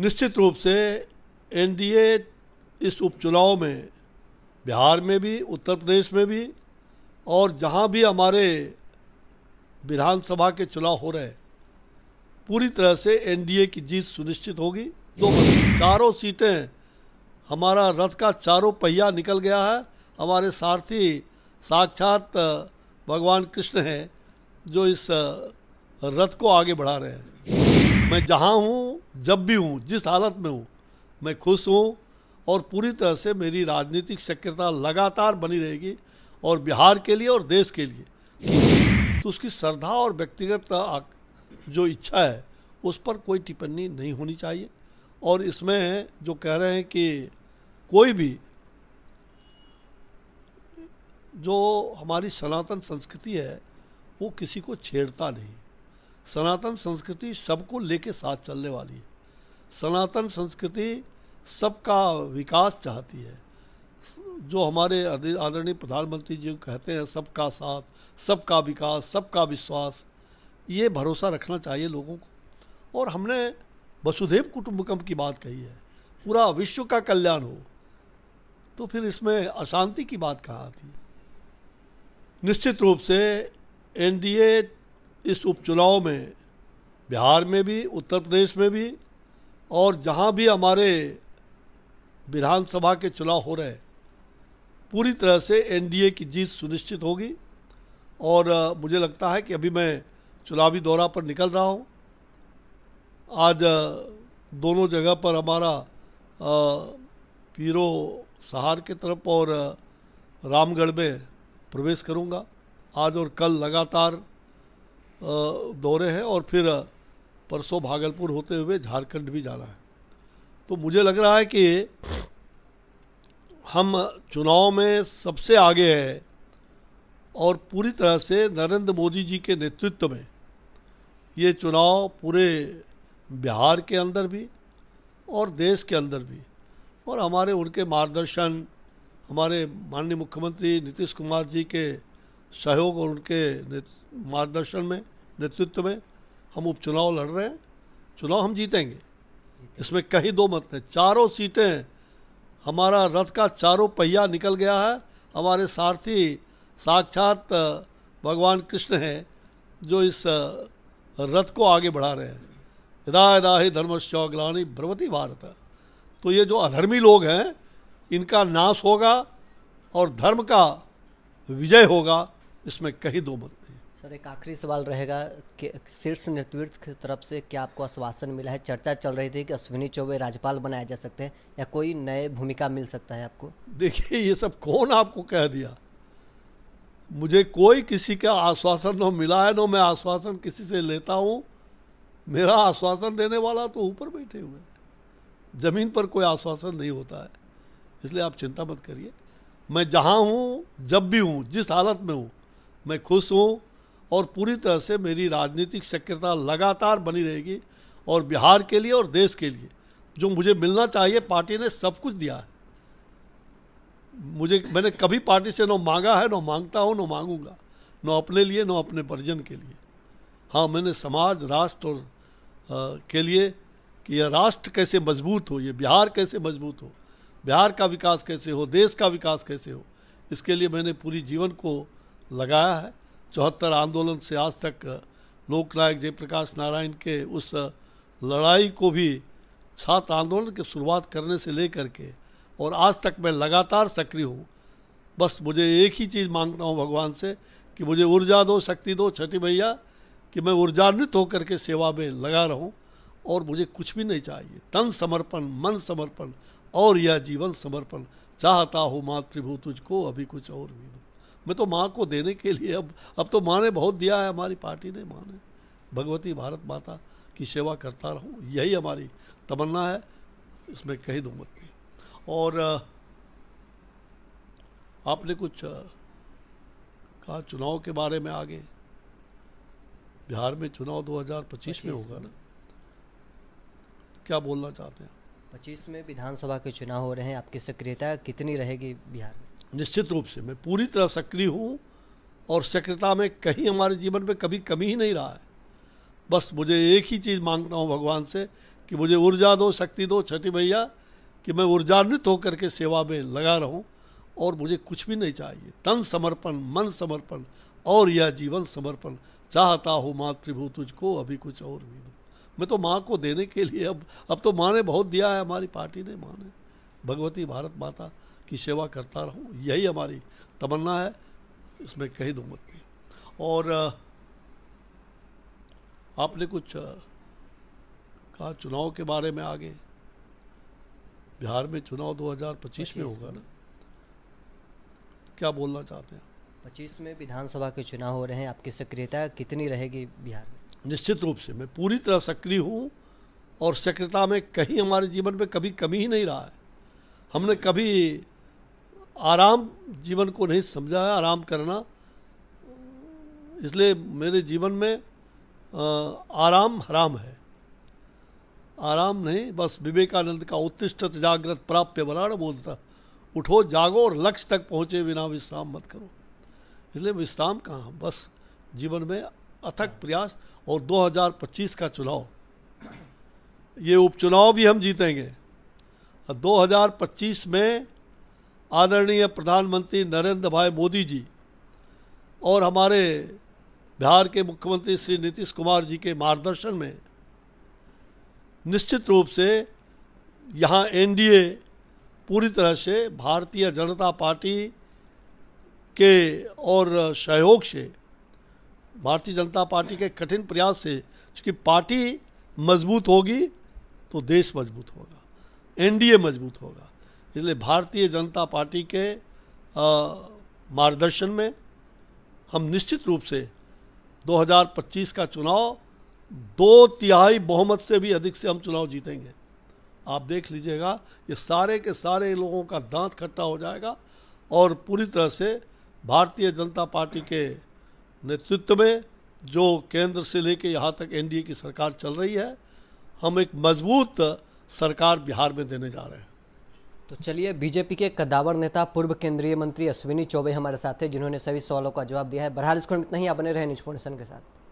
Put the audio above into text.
निश्चित रूप से एनडीए इस उपचुनाव में बिहार में भी उत्तर प्रदेश में भी और जहां भी हमारे विधानसभा के चुनाव हो रहे पूरी तरह से एनडीए की जीत सुनिश्चित होगी तो चारों सीटें हमारा रथ का चारों पहिया निकल गया है हमारे सारथी साक्षात भगवान कृष्ण हैं जो इस रथ को आगे बढ़ा रहे हैं मैं जहां हूं जब भी हूँ जिस हालत में हूँ मैं खुश हूँ और पूरी तरह से मेरी राजनीतिक सक्रियता लगातार बनी रहेगी और बिहार के लिए और देश के लिए तो उसकी श्रद्धा और व्यक्तिगत जो इच्छा है उस पर कोई टिप्पणी नहीं होनी चाहिए और इसमें जो कह रहे हैं कि कोई भी जो हमारी सनातन संस्कृति है वो किसी को छेड़ता नहीं सनातन संस्कृति सबको लेके साथ चलने वाली है सनातन संस्कृति सबका विकास चाहती है जो हमारे आदरणीय प्रधानमंत्री जी कहते हैं सबका साथ सबका विकास सबका विश्वास ये भरोसा रखना चाहिए लोगों को और हमने वसुधेव कुटुंबकम की बात कही है पूरा विश्व का कल्याण हो तो फिर इसमें अशांति की बात कहा आती है निश्चित रूप से एनडीए इस उपचुनाव में बिहार में भी उत्तर प्रदेश में भी और जहाँ भी हमारे विधानसभा के चुनाव हो रहे पूरी तरह से एनडीए की जीत सुनिश्चित होगी और मुझे लगता है कि अभी मैं चुनावी दौरा पर निकल रहा हूँ आज दोनों जगह पर हमारा पीरो सहार के तरफ और रामगढ़ में प्रवेश करूँगा आज और कल लगातार दौरे हैं और फिर परसों भागलपुर होते हुए झारखंड भी जाना है तो मुझे लग रहा है कि हम चुनाव में सबसे आगे हैं और पूरी तरह से नरेंद्र मोदी जी के नेतृत्व में ये चुनाव पूरे बिहार के अंदर भी और देश के अंदर भी और हमारे उनके मार्गदर्शन हमारे माननीय मुख्यमंत्री नीतीश कुमार जी के सहयोग और उनके मार्गदर्शन में नेतृत्व में हम उपचुनाव लड़ रहे हैं चुनाव हम जीतेंगे इसमें कहीं दो मत हैं चारों सीटें हमारा रथ का चारों पहिया निकल गया है हमारे सारथी साक्षात भगवान कृष्ण हैं जो इस रथ को आगे बढ़ा रहे हैं यदा यदा ही धर्मश्चौगलानी भ्रवती भारत तो ये जो अधर्मी लोग हैं इनका नाश होगा और धर्म का विजय होगा इसमें कहीं दो मत नहीं सर एक आखिरी सवाल रहेगा कि शीर्ष नेतृत्व की तरफ से क्या आपको आश्वासन मिला है चर्चा चल रही थी कि अश्विनी चौबे राज्यपाल बनाया जा सकते हैं या कोई नए भूमिका मिल सकता है आपको देखिए ये सब कौन आपको कह दिया मुझे कोई किसी का आश्वासन न मिला है न मैं आश्वासन किसी से लेता हूँ मेरा आश्वासन देने वाला तो ऊपर बैठे हुए हैं ज़मीन पर कोई आश्वासन नहीं होता है इसलिए आप चिंता मत करिए मैं जहाँ हूँ जब भी हूँ जिस हालत में हूँ मैं खुश हूँ और पूरी तरह से मेरी राजनीतिक सक्रियता लगातार बनी रहेगी और बिहार के लिए और देश के लिए जो मुझे मिलना चाहिए पार्टी ने सब कुछ दिया है मुझे मैंने कभी पार्टी से न मांगा है न मांगता हूँ न मांगूंगा न अपने लिए न अपने परिजन के लिए हाँ मैंने समाज राष्ट्र और आ, के लिए कि यह राष्ट्र कैसे मजबूत हो ये बिहार कैसे मजबूत हो बिहार का विकास कैसे हो देश का विकास कैसे हो इसके लिए मैंने पूरी जीवन को लगाया है चौहत्तर आंदोलन से आज तक लोकनायक जयप्रकाश नारायण के उस लड़ाई को भी छात्र आंदोलन की शुरुआत करने से लेकर के और आज तक मैं लगातार सक्रिय हूँ बस मुझे एक ही चीज़ मांगता हूँ भगवान से कि मुझे ऊर्जा दो शक्ति दो छठी भैया कि मैं ऊर्जान्वित होकर के सेवा में लगा रहूँ और मुझे कुछ भी नहीं चाहिए तन समर्पण मन समर्पण और यह जीवन समर्पण चाहता हो मातृभू तुझको अभी कुछ और भी दो मैं तो माँ को देने के लिए अब अब तो माँ ने बहुत दिया है हमारी पार्टी ने माँ ने भगवती भारत माता की सेवा करता रहूँ यही हमारी तमन्ना है इसमें कहीं दो मत नहीं और आपने कुछ कहा चुनाव के बारे में आगे बिहार में चुनाव 2025 में होगा ना क्या बोलना चाहते हैं पच्चीस में विधानसभा के चुनाव हो रहे हैं आपकी सक्रियता कितनी रहेगी बिहार में निश्चित रूप से मैं पूरी तरह सक्रिय हूँ और सक्रियता में कहीं हमारे जीवन में कभी कमी ही नहीं रहा है बस मुझे एक ही चीज़ मांगता हूँ भगवान से कि मुझे ऊर्जा दो शक्ति दो छठी भैया कि मैं ऊर्जान्वित होकर के सेवा में लगा रहूँ और मुझे कुछ भी नहीं चाहिए तन समर्पण मन समर्पण और यह जीवन समर्पण चाहता हूँ मातृभू तुझको अभी कुछ और भी दो मैं तो माँ को देने के लिए अब अब तो माँ ने बहुत दिया है हमारी पार्टी ने माँ ने भगवती भारत माता की सेवा करता रहूँ यही हमारी तमन्ना है इसमें कहीं दो मत नहीं और आपने कुछ कहा चुनाव के बारे में आगे बिहार में चुनाव 2025 में होगा ना क्या बोलना चाहते हैं पच्चीस में विधानसभा के चुनाव हो रहे हैं आपकी सक्रियता कितनी रहेगी बिहार में निश्चित रूप से मैं पूरी तरह सक्रिय हूँ और सक्रियता में कहीं हमारे जीवन में कभी कमी ही नहीं रहा है हमने कभी आराम जीवन को नहीं समझा है आराम करना इसलिए मेरे जीवन में आराम हराम है आराम नहीं बस विवेकानंद का उत्तिष्ठत जागृत प्राप्य वराण बोलता उठो जागो और लक्ष्य तक पहुँचे बिना विश्राम मत करो इसलिए विश्राम कहाँ बस जीवन में अथक प्रयास और 2025 का चुनाव ये उपचुनाव भी हम जीतेंगे 2025 में आदरणीय प्रधानमंत्री नरेंद्र भाई मोदी जी और हमारे बिहार के मुख्यमंत्री श्री नीतीश कुमार जी के मार्गदर्शन में निश्चित रूप से यहाँ एनडीए पूरी तरह से भारतीय जनता पार्टी के और सहयोग से भारतीय जनता पार्टी के कठिन प्रयास से क्योंकि पार्टी मजबूत होगी तो देश मजबूत होगा एनडीए मजबूत होगा इसलिए भारतीय जनता पार्टी के मार्गदर्शन में हम निश्चित रूप से 2025 का चुनाव दो तिहाई बहुमत से भी अधिक से हम चुनाव जीतेंगे आप देख लीजिएगा ये सारे के सारे लोगों का दांत खट्टा हो जाएगा और पूरी तरह से भारतीय जनता पार्टी के नेतृत्व में जो केंद्र से लेके यहाँ तक एनडीए की सरकार चल रही है हम एक मजबूत सरकार बिहार में देने जा रहे हैं तो चलिए बीजेपी के कदावर नेता पूर्व केंद्रीय मंत्री अश्विनी चौबे हमारे साथ हैं जिन्होंने सभी सवालों का जवाब दिया है बहरहाल इसको इतना ही आप बने रहे न्यूज के साथ